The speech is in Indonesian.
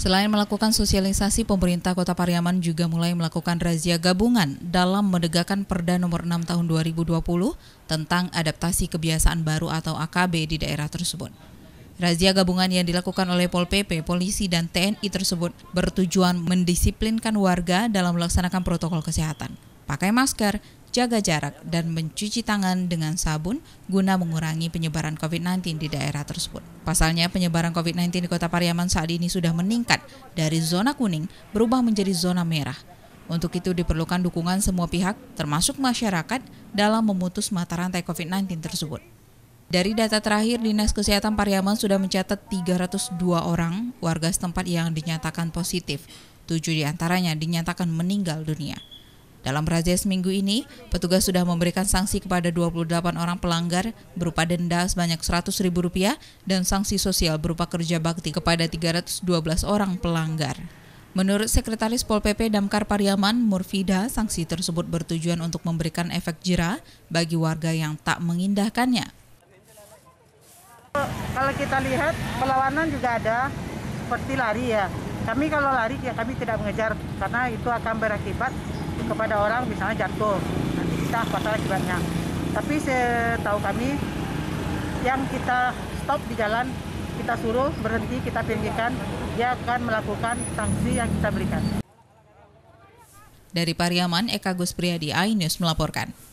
Selain melakukan sosialisasi, pemerintah Kota Pariaman juga mulai melakukan razia gabungan dalam menegakkan Perda Nomor 6 Tahun 2020 tentang adaptasi kebiasaan baru atau AKB di daerah tersebut. Razia gabungan yang dilakukan oleh Pol PP, polisi, dan TNI tersebut bertujuan mendisiplinkan warga dalam melaksanakan protokol kesehatan. Pakai masker, jaga jarak, dan mencuci tangan dengan sabun guna mengurangi penyebaran COVID-19 di daerah tersebut. Pasalnya, penyebaran COVID-19 di Kota Pariaman saat ini sudah meningkat dari zona kuning berubah menjadi zona merah. Untuk itu diperlukan dukungan semua pihak, termasuk masyarakat, dalam memutus mata rantai COVID-19 tersebut. Dari data terakhir, Dinas Kesehatan Pariaman sudah mencatat 302 orang warga setempat yang dinyatakan positif. Tujuh diantaranya dinyatakan meninggal dunia. Dalam razia seminggu ini, petugas sudah memberikan sanksi kepada 28 orang pelanggar berupa denda sebanyak Rp100.000 dan sanksi sosial berupa kerja bakti kepada 312 orang pelanggar. Menurut Sekretaris Pol PP Damkar Pariaman, Murfida, sanksi tersebut bertujuan untuk memberikan efek jera bagi warga yang tak mengindahkannya. Kalau kita lihat perlawanan juga ada, seperti lari ya. Kami kalau lari ya kami tidak mengejar karena itu akan berakibat kepada orang misalnya jatuh nanti kita fatal akibatnya tapi setahu kami yang kita stop di jalan kita suruh berhenti kita pinggirkan dia akan melakukan sanksi yang kita berikan dari Pariaman Eka Gus Priadi iNews melaporkan